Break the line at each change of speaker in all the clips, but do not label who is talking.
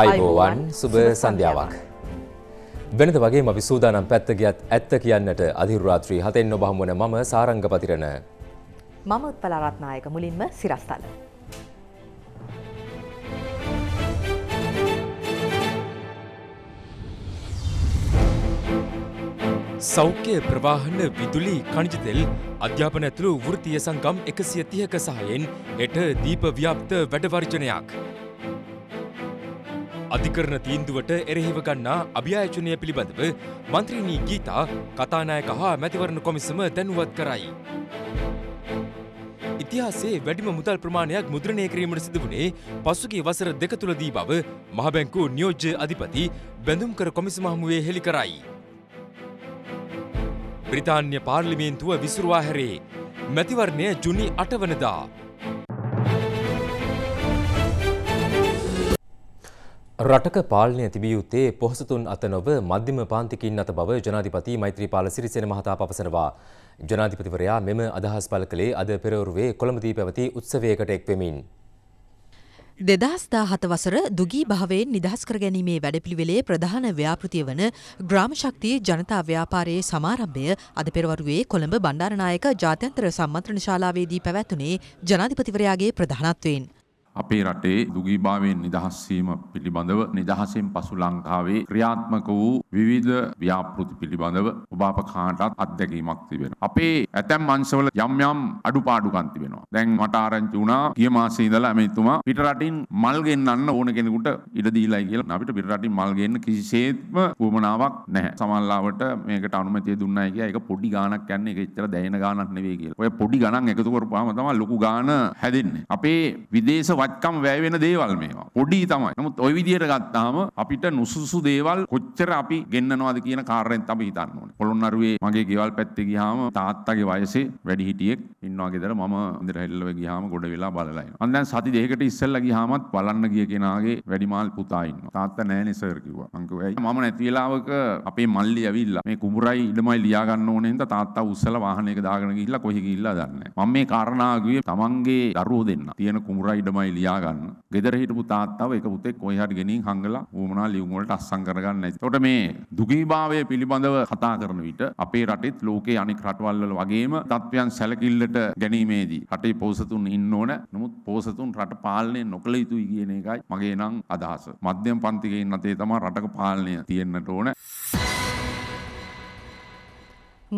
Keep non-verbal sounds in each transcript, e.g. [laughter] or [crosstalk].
අයිබෝවන් සුභ සන්ධ්‍යාවක්. වෙනද වගේ මවි සූදානම් පැත්තගියත් ඇත්ත කියන්නට අධිරාත්‍රී හතෙන් ඔබහමුවන මම සාරංගපතිරණ.
මම උත්පලාරත්නායක මුලින්ම සිරස්තල.
සෞඛ්‍ය ප්‍රවාහන විදුලි කණජිතෙල් අධ්‍යාපන ඇතුළු වෘතිය සංගම් එකසිය තිහක සහයෙන් එට දීප ව්‍යාප්ත වැඩවර්ජනයක්. අධිකරණ තීන්දුවට එරෙහිව ගන්නා අභ්‍යායචනය පිළිබඳව මන්ත්‍රීණී ගීතා කතානායක හා මැතිවරණ කොමිසම දැනුවත් කරයි. ඉතිහාසේ වැඩිම මුදල් ප්‍රමාණයක් මුද්‍රණය කිරීමට සිදු වුණේ පසුගිය වසර දෙක තුලදී බව මහබැංකු නියෝජ්‍ය අධිපති බැඳුම්කර කොමිසම හමුවේ හෙළි කරයි. බ්‍රිතාන්‍ය පාර්ලිමේන්තුව විසුරුවා හැරේ මැතිවරණය ජුනි අටවනදා රටක පාලනය තිබිය යුත්තේ පොහොසතුන් අත නොව මධ්‍යම පාන්තිකින් අත බව ජනාධිපති මෛත්‍රීපාල සිරිසෙන මහතා පවසනවා. ජනාධිපතිවරයා මෙම අදහස් පළ කළේ අද පෙරවරුවේ කොළඹදී පැවති උත්සවයකට එක්වෙමින්.
දෙදස්දා හත වසර දුගී භාවයෙන් නිදහස් කර ගැනීමේ වැඩපිළිවෙලේ ප්‍රධාන ව්‍යාපෘතිය වන ග්‍රාමශක්තිය ජනතා ව්‍යාපාරයේ සමාරම්භය අද පෙරවරුවේ කොළඹ බණ්ඩාරනායක ජාත්‍යන්තර සම්මන්ත්‍රණ ශාලාවේදී පැවැත්වුණේ ජනාධිපතිවරයාගේ ප්‍රධානත්වයෙන්.
අපේ රටේ දුගීභාවයෙන් නිදහස් වීම පිළිබඳව නිදහසෙන් පසු ලංකාවේ ක්‍රියාත්මක වූ විවිධ ව්‍යාපෘති පිළිබඳව ඔබ අප කාටත් අත්දැකීමක් තිබෙනවා. අපේ ඇතැම් අංශවල යම් යම් අඩුපාඩුකම් තිබෙනවා. දැන් මට ආරංචි වුණා ගිය මාසේ ඉඳලා මෙතුමා පිටරටින් මල් ගෙන්නන්න ඕන කෙනෙකුට ඉඩ දීලායි කියලා. අපිට පිටරටින් මල් ගෙන්න කිසිසේත්ම වුමනාවක් නැහැ. සමහරවිට මේකට අනුමැතිය දුන්නයි කියලා ඒක පොඩි ගාණක් යන්නේ ඒක එච්චර දැයෙන ගාණක් නෙවෙයි කියලා. ඔය පොඩි ගණන් එකතු කරපුවාම තමයි ලොකු ගාණ හැදෙන්නේ. අපේ විදේශ මත්කම් වැය වෙන දේවල් මේවා. පොඩි තමයි. නමුත් ওই විදිහට ගත්තාම අපිට නුසුසු දේවල් කොච්චර අපි ගෙන්නනවද කියන කාරණෙත් අපි හිතන්න ඕනේ. පොළොන්නරුවේ මගේ ගෙවල් පැත්තේ ගියාම තාත්තගේ වයසේ වැඩි හිටියෙක් ඉන්නවා ගෙදර මම ඉඳලා හෙල්ලව ගියාම ගොඩ වෙලා බලලා ඉන්නවා. මම දැන් සති දෙකකට ඉස්සෙල්ලා ගියාමත් බලන්න ගිය කෙනාගේ වැඩිමාල් පුතා ඉන්නවා. තාත්තා නෑනේ සර් කිව්වා. මං කිව්වා ඇයි? මම නැති වෙලාවක අපේ මල්ලි ඇවිල්ලා මේ කුඹුරයි ඉඩමයි ලියා ගන්න ඕනේ හින්දා තාත්තා උස්සලා වාහනයක දාගෙන ගිහිල්ලා කොහි ගිහිල්ලා දන්නේ නැහැ. මම මේ කාරණා කිව්වේ තමන්ගේ දරුවෝ දෙන්න. තියෙන කුඹුරයි ඉඩමයි ලියාපනේ ලියා ගන්න. ගෙදර හිටපු තාත්තව එක පුතෙක් කොහේ හරි ගෙනින් හංගලා වුමනා ලියුම් වලට අස්සම් කරගන්න. එතකොට මේ දුගීභාවය පිළිබඳව කතා කරන විට අපේ රටෙත් ලෝකේ අනෙක් රටවල් වල වගේම තත්වයන් සැලකිල්ලට ගැනීමේදී රටේ පොසතුන් ඉන්න ඕන. නමුත් පොසතුන් රට පාලනය නොකළ යුතුයි කියන එකයි මගේ නම් අදහස. මධ්‍යම පන්තිකේ ඉන්න තේ තමයි රටක පාලනය තියෙන්නට ඕන.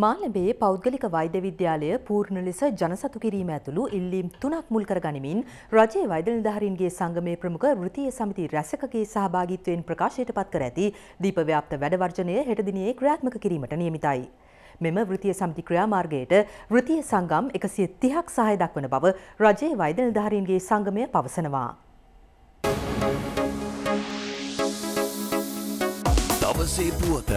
මාලඹේ පෞද්ගලික වෛද්‍ය විද්‍යාලය පූර්ණ ලෙස ජනසතු කිරීම ඇතුළු ඉල්ලීම් තුනක් මුල් කර ගනිමින් රජයේ වෛද්‍ය නිලධාරීන්ගේ සංගමේ ප්‍රමුඛ වෘත්තීය සමිති රැසකගේ සහභාගීත්වයෙන් ප්‍රකාශයට පත් කර ඇති දීපව්‍යාප්ත වැඩවර්ජනය හෙට දිනේ ක්‍රියාත්මක කිරීමට නියමිතයි. මෙම වෘතිය සමිති ක්‍රියාමාර්ගයට වෘතිය සංගම් එකසිය තිහක් සහය දක්වන බව රජයේ වෛද්‍ය නිලධාරීන්ගේ සංගමය පවසනවා.
දවසේ පුවත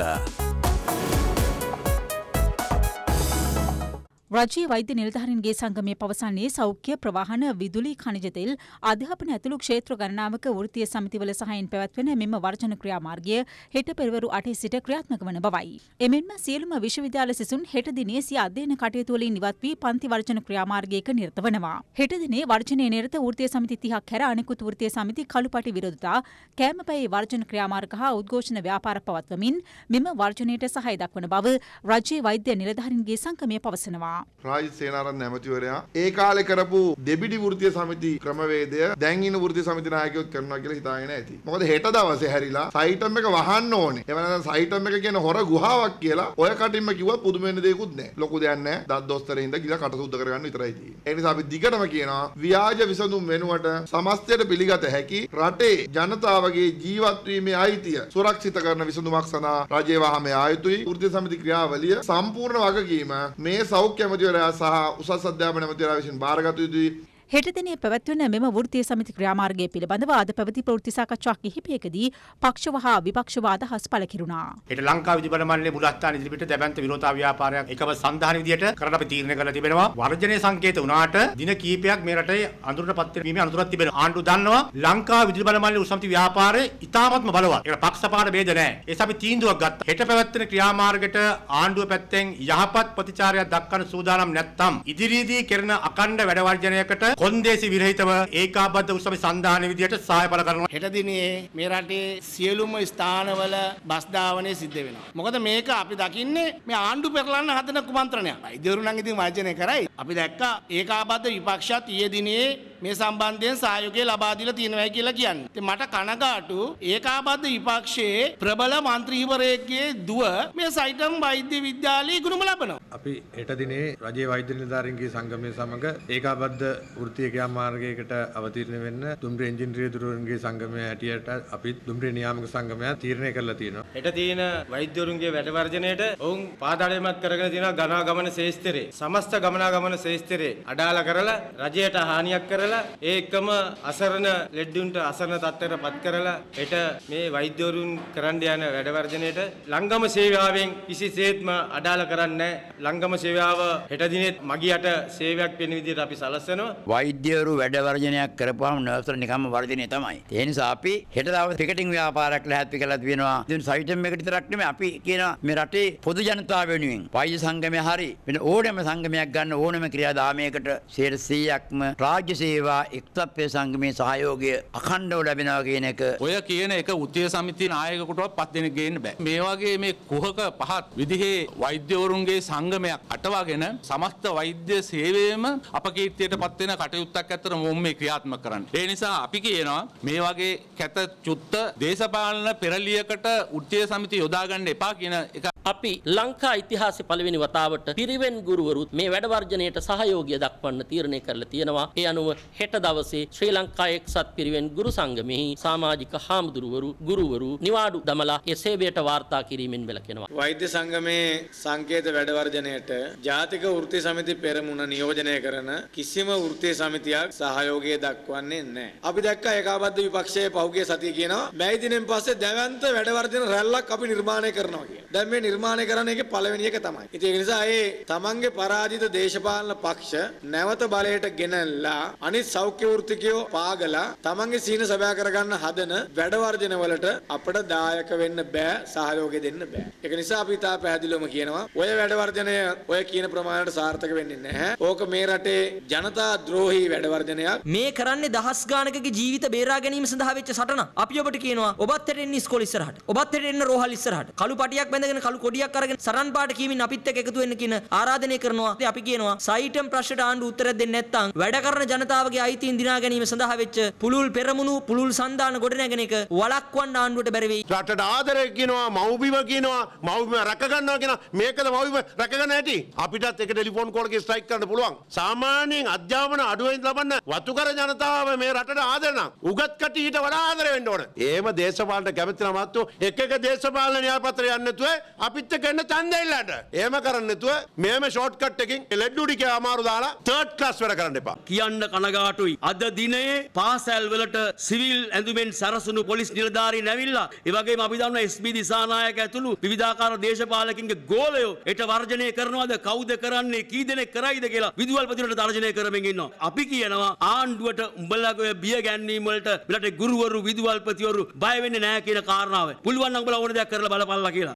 රජයේ වෛද්‍ය නිලධාරීන්ගේ සංගමය පවසන්නේ සෞඛ්‍ය ප්‍රවාහන විදුලි ඛනිජ තෙල් අධ්‍යාපන ඇතුළු ක්ෂේත්‍ර ගණනාවක වෘත්තීය සමිතිවල සහයෙන් පැවැත්වෙන මෙම වර්ජන ක්‍රියාමාර්ගය හෙට පෙරවරු 8 සිට ක්‍රියාත්මක වන බවයි. එමෙන්ම සියලුම විශ්වවිද්‍යාල සිසුන් හෙට දිනේ සිය අධ්‍යයන කටයුතු වලින් ඉවත් වී පන්ති වර්ජන ක්‍රියාමාර්ගයක නිරත වනවා. හෙට දිනේ වර්ජනයේ නිරත වෘත්තීය සමිති 30ක් හැර අනෙකුත් වෘත්තීය සමිති කළුපටි විරෝධතා කෑමපැයේ වර්ජන ක්‍රියාමාර්ග හා උද්ඝෝෂණ ව්‍යාපාර පවත්වමින් මෙම වර්ජනයට සහය දක්වන බව රජයේ වෛද්‍ය නිලධාරීන්ගේ සංගමය පවසනවා. තිබෙනවා.
රාජිත් සේනාරත්න ඇමතිවරයා ඒ කාලේ කරපු දෙබිඩි වෘත්තීය සමිති ක්‍රමවේදය දැන් ඉන්න වෘත්තීය සමිති නායකයොත් කරනවා කියලා හිතාගෙන ඇති. මොකද හෙට දවසේ හැරිලා සයිටම් එක වහන්න ඕනේ. එහෙම නැත්නම් සයිටම් එක කියන හොර ගුහාවක් කියලා ඔය කටින්ම කිව්වත් පුදුම වෙන්න දෙයක්වත් නැහැ. ලොකු දෙයක් නැහැ. දත් දොස්තරේ ඉඳලා ගිහලා කට සුද්ධ කරගන්න විතරයි තියෙන්නේ. ඒ නිසා අපි දිගටම කියනවා ව්‍යාජ විසඳුම් වෙනුවට සමස්තයට පිළිගත හැකි රටේ ජනතාවගේ ජීවත් වීමේ අයිතිය සුරක්ෂිත කරන විසඳුමක් සඳහා රජයේ වහමේ ආයුතුයි වෘත්තීය සමිති ක්‍රියාවලිය සම්පූර්ණ වගකීම මේ සෞඛ්‍ය අධ්‍යාපන ඇමතිවරයා සහ උසස් අධ්‍යාපන ඇමතිවරයා විසින් බාරගත යුතුයි
හෙට දිනේ පැවැත්වෙන මෙම වෘත්තීය සමිති ක්‍රියාමාර්ගය පිළිබඳව අද පැවති ප්‍රවෘත්ති සාකච්ඡා කිහිපයකදී පක්ෂව හා විපක්ෂව අදහස් පළ කෙරුණා.
හෙට ලංකා විදුලි බල මණ්ඩලයේ බුලස්ථාන ඉදිරිපිට දැවැන්ත විරෝධතා ව්‍යාපාරයක් එකම සංධානය විදියට කරන්න අපි තීරණය කරලා තිබෙනවා. වර්ජනයේ සංකේත වුණාට දින කිහිපයක් මේ රටේ අඳුරට පත් වීමේ අනතුරක් තිබෙනවා. ආණ්ඩුව දන්නවා ලංකා විදුලි බල මණ්ඩලයේ උසමිති ව්‍යාපාරය ඉතාමත්ම බලවත්. ඒකට පක්ෂපාත ભેද නැහැ. ඒස අපි තීන්දුවක් ගත්තා. හෙට පැවැත්වෙන ක්‍රියාමාර්ගයට ආණ්ඩුව පැත්තෙන් යහපත් ප්‍රතිචාරයක් දක්වන සූදානම් නැත්නම් ඉදිරියේදී කෙරෙන අකණ්ඩ වැඩ වර්ජනයකට කොන්දේසි විරහිතව ඒකාබද්ධ උත්සවයේ සන්දාන විදියට සහාය පළ කරනවා. හෙට දිනේ මේ රටේ සියලුම ස්ථානවල බස් ධාවනය සිද්ධ වෙනවා. මොකද මේක අපි දකින්නේ මේ ආණ්ඩු
පෙරලන්න හදන කුමන්ත්‍රණයක්. ඉදිරු නම් ඉතින් වර්ජනය කරයි. අපි දැක්කා ඒකාබද්ධ විපක්ෂත් ඊයේ දිනේ මේ සම්බන්ධයෙන් සහයෝගය ලබා දීලා තියෙනවා කියලා කියන්නේ. ඉතින් මට කනගාටු ඒකාබද්ධ විපක්ෂයේ ප්‍රබල മന്ത്രിවරයෙක්ගේ දුව මේ සයිටම් වෛද්‍ය විද්‍යාලයේ ගුණම ලබනවා. අපි හෙට දිනේ රජයේ වෛද්‍ය නිලධාරීන්ගේ සංගමය සමග ඒකාබද්ධ වෘත්තීය ක්‍රියා මාර්ගයකට අවතීර්ණ වෙන්න දුම්රිය ඉංජිනේරුවරුන්ගේ සංගමය හැටියට අපි දුම්රිය නියාමක සංගමය තීරණය කරලා තියෙනවා.
හෙට තියෙන වෛද්‍යවරුන්ගේ වැඩ වර්ජනයේට ඔවුන් පාදාළයමත් කරගෙන තියෙනවා ගනා ගමන ශේස්ත්‍රයේ සමස්ත ගමනා ගමන ශේස්ත්‍රයේ අඩාල කරලා රජයට හානියක් කරලා ඒ එකම අසරණ ලෙඩ්ඩුන්ට අසරණ තත්ත්වයටපත් කරලා හෙට මේ වෛද්‍යවරුන් කරන්න යන වැඩ වර්ජනයේට ලංගම සේවාවෙන් කිසිසේත්ම අඩාල කරන්නේ නැහැ. ලංගම සේවාව හෙට දිනෙත් මගියට සේවයක් වෙන විදිහට අපි සලස්වනවා.
වෛද්‍යවරු වැඩ වර්ජනයක් කරපුවාම නර්ස්ලා නිකම්ම වර්ජනය තමයි. ඒ නිසා අපි හෙට දවස් ක්‍රිකටින් ව්‍යාපාරයක් ලැහැත්ති කරලා තියෙනවා. ඉතින් සයිටම් එකට විතරක් නෙමෙයි අපි කියනවා මේ රටේ පොදු ජනතාව වෙනුවෙන් වෛද්‍ය සංගමය හරි වෙන ඕනෑම සංගමයක් ගන්න ඕනෑම ක්‍රියාදාමයකට 100%ක්ම රාජ්‍ය සේවා එක්තප්පේ සංගමේ සහයෝගය අඛණ්ඩව ලැබෙනවා කියන එක
ඔය කියන එක උත්තිය සමිතියේ නායකකටවත් පත් දෙන ගේන්න බෑ. මේ වගේ මේ කුහක පහත් විදිහේ වෛද්‍යවරුන්ගේ සංගමයක් අටවාගෙන සමස්ත වෛද්‍ය සේවයේම අපකීර්තියට පත් වෙන කටයුත්තක් ඇතර මොම් මේ ක්‍රියාත්මක කරන්න. ඒ නිසා අපි කියනවා මේ වගේ කැත චුත්ත දේශපාලන
පෙරලියකට උච්චය සමිති යොදාගන්න එපා කියන එක අපි ලංකා ඉතිහාසෙ පළවෙනි වතාවට පිරිවෙන් ගුරුවරුත් මේ වැඩවර්ජනයට සහයෝගය දක්වන්න තීරණය කරලා තියෙනවා. ඒ අනුව හෙට දවසේ ශ්‍රී ලංකා එක්සත් පිරිවෙන් ගුරු සංගමෙහි සමාජික හාමුදුරුවරු ගුරුවරු නිවාඩු දමලා ඒ සේවයට වාර්තා කිරීමෙන් වැළකෙනවා.
වෛද්‍ය සංගමේ සංකේත වැඩවර්ජනයට ජාතික වෘත්ති සමිති පෙරමුණ නියෝජනය කරන කිසිම වෘත්ති සමිතියක්
සහයෝගය දක්වන්නේ නැහැ. අපි දැක්කා ඒකාබද්ධ විපක්ෂයේ පහුගිය සතිය කියනවා මැයි දිනෙන් පස්සේ දැවැන්ත වැඩවර්ධන රැල්ලක් අපි නිර්මාණය කරනවා කියලා. දැන් මේ නිර්මාණය කරන එකේ පළවෙනි එක තමයි. ඉතින් ඒ නිසා ඒ තමන්ගේ පරාජිත දේශපාලන පක්ෂ නැවත බලයට ගෙනල්ලා අනිත් සෞඛ්‍ය වෘත්තිකයෝ පාගලා තමන්ගේ සීන සබෑ කරගන්න හදන වැඩවර්ධන වලට අපට දායක වෙන්න බෑ සහයෝගය දෙන්න බෑ. ඒක නිසා අපි තා පැහැදිලිවම කියනවා ඔය වැඩ වර්ධනය
ඔය කියන ප්‍රමාණයට සාර්ථක වෙන්නේ නැහැ. ඕක මේ රටේ ජනතා ද්‍රෝහ ද්‍රෝහි වැඩවර්ධනයක් මේ කරන්නේ දහස් ගානකගේ ජීවිත බේරා ගැනීම සඳහා වෙච්ච සටන. අපි ඔබට කියනවා ඔබත් හෙට එන්න ඉස්කෝල ඉස්සරහට. ඔබත් හෙට එන්න රෝහල් ඉස්සරහට. කළු පටියක් බැඳගෙන කළු කොඩියක් අරගෙන සරන් පාට කියමින් අපිත් එක්ක එකතු වෙන්න කියන ආරාධනය කරනවා. ඉතින් අපි කියනවා සයිටම් ප්‍රශ්නට ආණ්ඩු උත්තරයක් දෙන්නේ නැත්නම් වැඩ කරන ජනතාවගේ අයිතීන් දිනා ගැනීම සඳහා වෙච්ච පුළුල් පෙරමුණු පුළුල් සන්දාන ගොඩනැගෙන එක වළක්වන්න ආණ්ඩුවට බැරි වෙයි. රටට ආදරය කියනවා මව්බිම කියනවා මව්බිම රැක ගන්නවා කියන මේකද මව්බිම රැක
ගන්න ඇති. අපිටත් එක ටෙලිෆෝන් කෝල් එකේ ස්ට්‍රයික් කරන්න පුළුවන්. සාමාන්‍යයෙන් අධ්‍යාපන අඩුවෙන් ලබන්න වතුකර ජනතාව මේ රටට ආදරන උගත්කට ඊට වඩා ආදර වෙන්න ඕන. ඒම දේශපාලට කැමති නමත්තු එක එක දේශපාලන න්‍යායපත්‍රය යන්නතුව අපිත් එක්ක එන්න ඡන්දය ඉල්ලන්න. එහෙම කරන්න
නැතුව මේම ෂෝට්කට් එකකින් ලෙඩ්ඩුඩි කියලා අමාරු දාලා තර්ඩ් ක්ලාස් වැඩ කරන්න එපා.
කියන්න කනගාටුයි.
අද දිනයේ පාසල් වලට සිවිල් ඇඳුමෙන් සරසුණු පොලිස් නිලධාරීන් ඇවිල්ලා ඒ වගේම අපි දන්නවා එස්.බී. දිසානායක ඇතුළු විවිධාකාර දේශපාලකින්ගේ ගෝලයෝ එට වර්ජනය කරනවාද කවුද කරන්නේ කී දෙනෙක් කරයිද කියලා විදුහල්පතිවරට තර්ජනය කරමින් ඉන්නවා. අපි කියනවා ආණ්ඩුවට උඹලගේ බිය ගැන්වීම වලට මෙලට ගුරුවරු විදුහල්පතිවරු බය වෙන්නේ නැහැ කියන කාරණාව. පුළුවන් නම් උඹලා ඕන දෙයක් කරලා බලපල්ලා කියලා.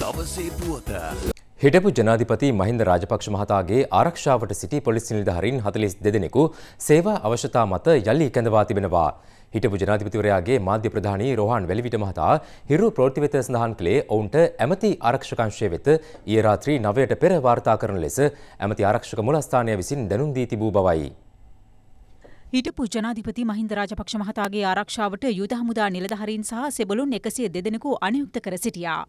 දවසේ
පුවත
හිටපු ජනාධිපති මහින්ද රාජපක්ෂ මහතාගේ ආරක්ෂාවට සිටි පොලිස් නිලධාරීන් 42 දෙනෙකු සේවා අවශ්‍යතා මත යලි කැඳවා තිබෙනවා. හිටපු ජනාධිපතිවරයාගේ මාධ්‍ය ප්‍රධානී රෝහන් වැලිවිට මහතා හිරු ප්‍රවෘත්ති වෙත සඳහන් කළේ ඔවුන්ට ඇමති ආරක්ෂක අංශය වෙත ඊයේ රාත්‍රී 9ට පෙර වාර්තා කරන ලෙස ඇමති ආරක්ෂක මූලස්ථානය විසින් දැනුම් දී තිබූ බවයි.
හිටපු ජනාධිපති මහින්ද රාජපක්ෂ මහතාගේ ආරක්ෂාවට යුද හමුදා නිලධාරීන් සහ සෙබළුන් එකසිය දෙදෙනෙකු අනියුක්ත කර සිටියා.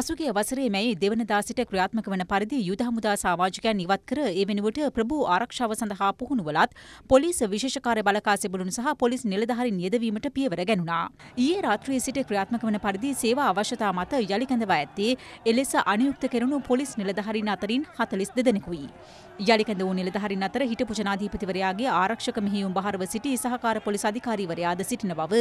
පසුගිය වසරේ මැයි දෙවනදා සිට ක්‍රියාත්මක වන පරිදි යුද හමුදා සමාජිකයන් ඉවත් කර ඒ වෙනුවට ප්‍රභූ ආරක්ෂාව සඳහා පුහුණුවලත් පොලිස් විශේෂ කාර්ය බළකා සිබළුණු සහ පොලිස් නිලධාරීන් නියදවීමට පියවර ගැනුණා. ඊයේ රාත්‍රියේ සිට ක්‍රියාත්මක වන පරිදි සේවා අවශ්‍යතා මත යළි කැඳවා ඇත්තේ එලෙස අනියුක්ත කෙරුණු පොලිස් නිලධාරීන් අතරින් 42 දෙනෙකුයි. යළි කැඳවූ නිලධාරීන් අතර හිටපු ජනාධිපතිවරයාගේ ආරක්ෂක මෙහෙයුම් බහරව සිටි සහකාර පොලිස් අධිකාරීවරයාද සිටින බව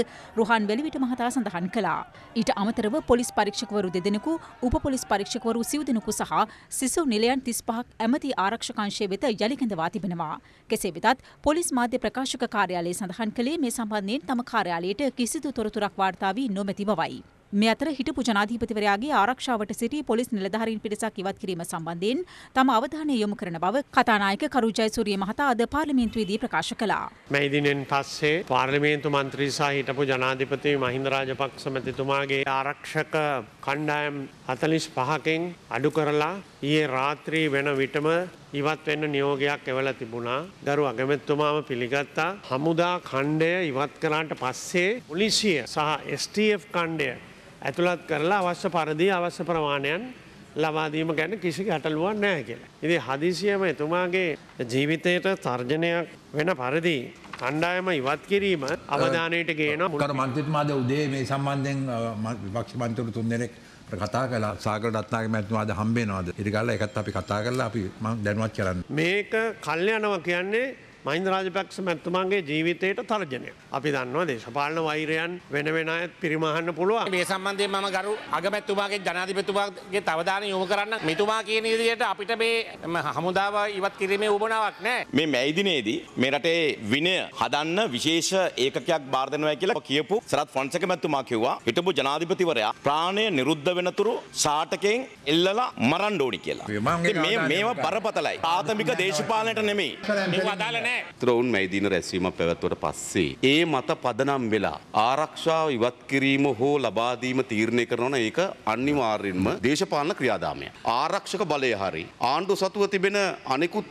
රුහන් වෙලිවිට මහතා සඳහන් කළා. ඊට අමතරව පොලිස් පරීක්ෂකවරු දෙදෙනෙකු උපපොලිස් පරීක්ෂකවරු සිව් දෙනෙකු සහ සිසු නිලයන් 35ක් ඇමති ආරක්ෂකංශය වෙත යළිකඳවා තිබෙනවා. කෙසේ වෙතත් පොලිස් මාධ්‍ය ප්‍රකාශක කාර්යාලය සඳහන් කළේ මේ සම්බන්ධයෙන් තම කාර්යාලයට කිසිදු තොරතුරක් වාර්තා වී නොමැති බවයි. මේ අතර හිටපු ජනාධිපතිවරයාගේ ආරක්ෂාවට සිටි පොලිස් නිලධාරීන් පිරිසක් ඉවත් කිරීම සම්බන්ධයෙන් තම අවධානය යොමු කරන බව කතානායක කරු ජයසූරිය මහතා අද පාර්ලිමේන්තුවේදී ප්‍රකාශ කළා.
මැයිදිනෙන් පස්සේ පාර්ලිමේන්තු මන්ත්‍රී සහ හිටපු ජනාධිපති මහින්ද රාජපක්ෂ මැතිතුමාගේ ආරක්ෂක කණ්ඩායම් 45කින් අඩු කරලා ඊයේ රාත්‍රී වෙන විටම ඉවත් වෙන්න නියෝගයක් එවල තිබුණා. ගරු අගමැතිතුමාම පිළිගත්තා. හමුදා ඛණ්ඩය ඉවත් කරාට පස්සේ පොලිසිය සහ STF ඛණ්ඩය ඇතුළත් කරලා අවශ්‍ය පරදි අවශ්‍ය ප්‍රමාණයන් ලබාදීම ගැන කිසි ගැටලුවක් නෑ කියලා. ඉති හදිසියම එතුමාගේ ජීවිතයට තර්ජනයක් වෙන පරිදි. කණ්ඩායම ඉවත් කිරීම අවධානයට ගේන මුලට මන්තිත්මාද
උදේ මේ සම්බන්ධයෙන් විපක්ෂ මන්තුරු තුන් දෙනෙක් කතා කලා සාකර ත්නාගේ මැත්තුවාද හම්බේනවාද ඉරිගල්ල එකත් අපි කතා කරලා අපි දැනුවත් කරන්න.
මේක කල්්‍යයනවා කියන්නේ මහින්ද රාජපක්ෂ මැත්තුමන්ගේ ජීවිතයට තර්ජනය. අපි දන්නවා දේශපාලන වෛරයන් වෙන වෙන අයත් පිරිමහන්න පුළුවන්. මේ සම්බන්ධයෙන් මම ගරු අගමැතුමාගේ ජනාධිපතිතුමාගේ තවදාන යොමු කරන්න මෙතුමා කියන විදිහට අපිට මේ හමුදාව ඉවත් කිරීමේ උවමනාවක් නැහැ.
මේ මැයි
දිනේදී මේ රටේ විනය හදන්න විශේෂ ඒකකයක් බාර දෙනවා කියලා කියපු සරත් ෆොන්සේක මැතිතුමා කිව්වා හිටපු ජනාධිපතිවරයා ප්‍රාණය නිරුද්ධ වෙනතුරු සාටකෙන් එල්ලලා මරන්න ඕනි කියලා. මේ මේවා බරපතලයි. ආතමික දේශපාලනයට නෙමෙයි. මේවා අදාළ නැහැ. නෑ. ද්‍රවුන් මැයිදින රැස්වීමක් පැවැත්වට පස්සේ. ඒ මත පදනම් වෙලා ආරක්ෂාව ඉවත් කිරීම හෝ ලබාදීම තීරණය කරනවන ඒක අනිවාර්යෙන්ම දේශපාලන ක්‍රියාදාමය. ආරක්ෂක බලය හරි ආණ්ඩු සතුව තිබෙන අනෙකුත්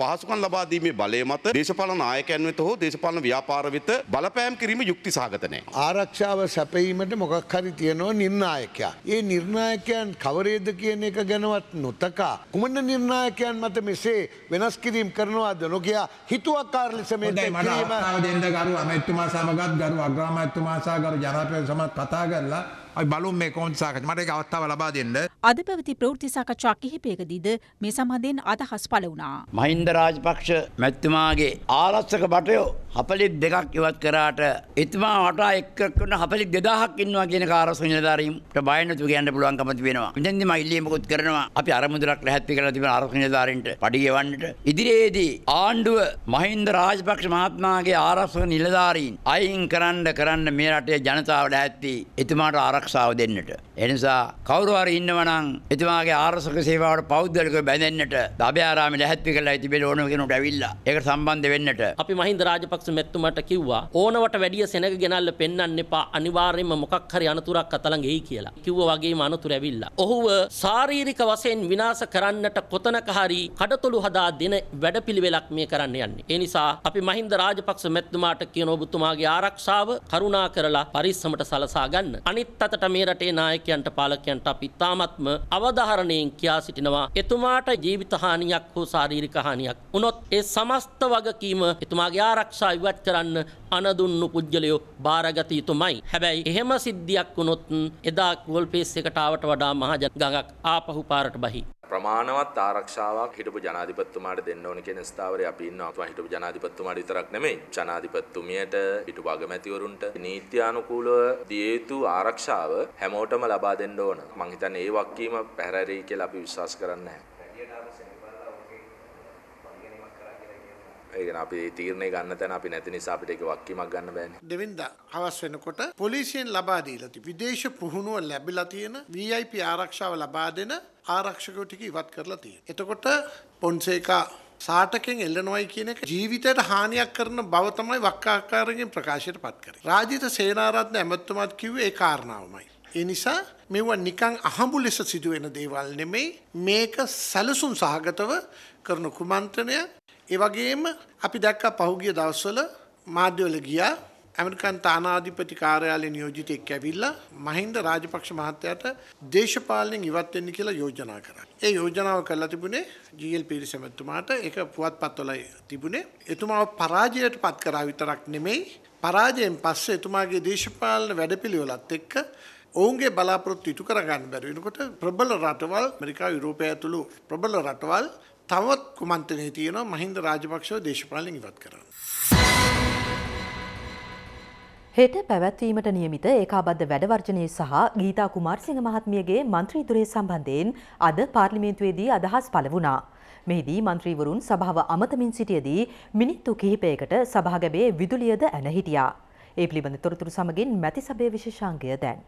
පහසුකම් ලබාදීමේ බලය මත දේශපාලන නායකයන් වෙත හෝ දේශපාලන ව්‍යාපාර වෙත බලපෑම් කිරීම යුක්ති සහගත නෑ.
ආරක්ෂාව සැපයීමට මොකක් හරි තියෙනවා නිර්ණායකයා. ඒ නිර්ණායකයන් කවරේද කියන එක ගැනවත් නොතකා කුමන නිර්ණායකයන් මත මෙසේ වෙනස් කිරීම කරනවාද නොකයා හිත හිතුවක්කාරලෙස මේ මට ආව දෙන්න ගරු අමැත්තුමා සමගත් ගරු අග්‍රාමැත්තුමාසා ගරු
ජනපය සමත් කතා කරලා බලුම් මේ කොන්සාකච මට එක අවස්ථාව ලබා දෙන්න.
අද පැවති ප්‍රවෘත්ති සාකච්ඡා කිහිපයකදීද මේ සම්බන්ධයෙන් අදහස් පළ වුණා.
මහින්ද රාජපක්ෂ මැතිතුමාගේ ආරක්ෂක බටයෝ හපලික් දෙකක් ඉවත් කරාට එතුමා වටා එක්කන හපලික් දෙදාහක් ඉන්නවා කියන කාරසු නිලධාරීන්ට බය නැතුව කියන්න පුළුවන් කමති වෙනවා. ඉතින්දි මම ඉල්ලීමකුත් කරනවා. අපි අරමුදලක් ලැහැත්ති කරලා තිබෙන ආරක්ෂක නිලධාරීන්ට පඩි ගෙවන්නට. ඉදිරියේදී ආණ්ඩුව මහින්ද රාජපක්ෂ මහත්මයාගේ ආරක්ෂක නිලධාරීන් අයින් කරන්න කරන්න මේ රටේ ජනතාව ලැහැත්ති එතුමාට ආරක්ෂක ආරක්ෂාව දෙන්නට. එනිසා කවරුවාරි ඉන්නවනම් එතුමාගේ ආරසක සේවාවට පෞද්ගලික බැඳෙන්න්නට දබ්‍යාරාම හැත්පි කලා තිබෙන ඕන කෙනට ඇවිල්ල එක සම්බන්ධ වෙන්නට
අපි මහින්ද රාජපක්ෂ මැත්තුමට කිව්වා ඕනවට වැඩිය සෙනග ගෙනල්ල පෙන්න්න එපා අනිවාර්යෙන්ම මොකක් හරි අනතුරක් අතළඟ එයි කියලා කිව්ව වගේ අනතුර ඇවිල්ල. ඔහුව සාරීරික වසයෙන් විනාස කරන්නට කොතනක හරි කඩතුළු හදා දෙන වැඩපිළිවෙලක් මේ කරන්න යන්නේ. එනිසා අපි මහින්ද රාජපක්ෂ මැත්තුමාට කියන ඔබතුමාගේ ආරක්ෂාව කරුණා කරලා පරිස්සමට සලසා ගන්න. අනිත් අත අදටත් මේ රටේ නායකයන්ට පාලකයන්ට අපි ඉතාමත්ම අවධාරණයෙන් කියා සිටිනවා එතුමාට ජීවිත හානියක් හෝ ශාරීරික හානියක් වුණොත් ඒ සමස්ත වගකීම එතුමාගේ ආරක්ෂා ඉවත් කරන්න අනදුන්නු පුජ්‍යලයෝ බාරගත යුතුමයි. හැබැයි එහෙම සිද්ධියක් වුණොත් එදා ගෝල් පේස් එකට ආවට වඩා මහජන ගඟක් ආපහු පාරට බහි
ප්‍රමාණවත් ආරක්ෂාවක් හිටපු ජනාධිපතිතුමාට දෙන්න ඕන කියන ස්ථාවරය අපි ඉන්නවා. හිටපු ජනාධිපතිතුමාට විතරක් නෙමෙයි. ජනාධිපතිතුමියට හිටපු අගමැතිවරුන්ට නීත්‍යානුකූලව දිය යුතු ආරක්ෂාව හැමෝටම ලබා දෙන්න ඕන. මං හිතන්නේ ඒ වක්කීම පැහැරරි කියලා අපි විශ්වාස කරන්නේ නැහැ. ඒකන අපි තීරණය ගන්න තැන අපි නැති නිසා අපිට ඒක වක්කීමක් ගන්න බෑනේ.
දෙවෙනිදා හවස් වෙනකොට පොලිසියෙන් ලබා දීලා තිබි විදේශ පුහුණුව ලැබිලා තියෙන VIP ආරක්ෂාව ලබා දෙන ආරක්ෂකයෝ ටික ඉවත් කරලා තියෙනවා. එතකොට පොන්සේකා සාටකෙන් එල්ලනොයි කියන එක ජීවිතයට හානියක් කරන බව තමයි වක්කාකාරයෙන් ප්‍රකාශයට පත් කරේ. රාජිත සේනාරත්න ඇමතුමත් කිව්වේ ඒ කාරණාවමයි. ඒ නිසා මෙව නිකං අහඹු ලෙස සිදුවෙන දේවල් නෙමෙයි මේක සැලසුම් සහගතව කරන කුමන්ත්‍රණය ඒ වගේම අපි දැක්ක පහුගිය දවස්වල මාධ්‍යවල ගියා ඇමරිකන් තානාධිපති කාර්යාලයේ නියෝජිතෙක් ඇවිල්ලා මහින්ද රාජපක්ෂ මහත්තයාට දේශපාලනයෙන් ඉවත් වෙන්න කියලා යෝජනා කරා. ඒ යෝජනාව කරලා තිබුණේ ජීඑල් පීරිස් එමෙතුමාට ඒක පුවත්පත්වල තිබුණේ. එතුමාව පරාජයට පත් කරා විතරක් නෙමෙයි පරාජයෙන් පස්සේ එතුමාගේ දේශපාලන වැඩපිළිවෙලත් එක්ක ඔවුන්ගේ බලාපොරොත්තු ඉටු කරගන්න බැරි වෙනකොට ප්‍රබල රටවල් ඇමරිකා යුරෝපය ඇතුළු ප්‍රබල රටවල් තවත් කුමන්ත්‍රණය තියෙනවා මහින්ද රාජපක්ෂව දේශපාලන
ඉවත් කරන්න.
හෙට පැවැත්වීමට නියමිත ඒකාබද්ධ වැඩවර්ජනය සහ ගීතා කුමාර්සිංහ මහත්මියගේ මන්ත්‍රීතුරේ සම්බන්ධයෙන් අද පාර්ලිමේන්තුවේදී අදහස් පළ වුණා. මෙහිදී මන්ත්‍රීවරුන් සභාව අමතමින් සිටියදී මිනිත්තු කිහිපයකට සභාගැබේ විදුලියද ඇන හිටියා. ඒ පිළිබඳ තොරතුරු සමගින් මැති සභය විශේෂාංගය දැන්.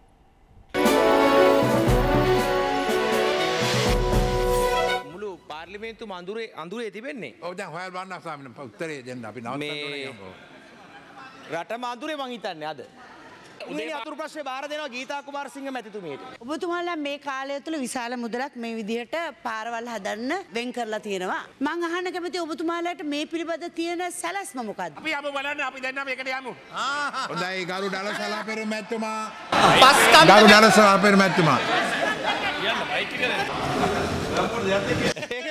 පාර්ලිමේන්තු මන්දුරේ අඳුරේ තිබෙන්නේ ඔද හොය බන්න සාමන උත්තරේ දෙන්න අපි නව රට මන්දුරේ මංහිතන්නේ අද අතුර ප්‍රශ් බාර දෙෙන ගීතා කුමාරසිංහ මැතිතුමයට
ඔබතුමාලා මේ කාලය තුළ විශාල මුදලක් මේ විදිහට පාරවල් හදන්න වෙන් කරලා තියෙනවා මං අහන කැමති ඔබතුමාලට මේ පිළිබඳ තියෙන සැලස් මොකක්ද අපි අම බලන්න අපි දෙන්න එකට යමු හොඳයි ගරු ඩල සලාපෙර මැත්තුමා
ගරු ඩල සලාපෙර මැත්තුමා [laughs]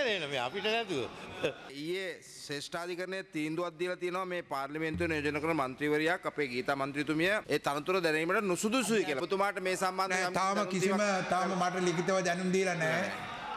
අපිට නැතුව. ඊයේ ශ්‍රේෂ්ඨාධිකරණය තීන්දුවක් දීලා තියෙනවා මේ පාර්ලිමේන්තුවේ නියෝජන කරන മന്ത്രിවරියක් අපේ ගීතා මන්ත්‍රීතුමිය ඒ තනතුර දැනීමට නුසුදුසුයි කියලා. ඔබතුමාට මේ සම්බන්ධයෙන් තාම කිසිම තාම මට ලිඛිතව දැනුම් දීලා නැහැ.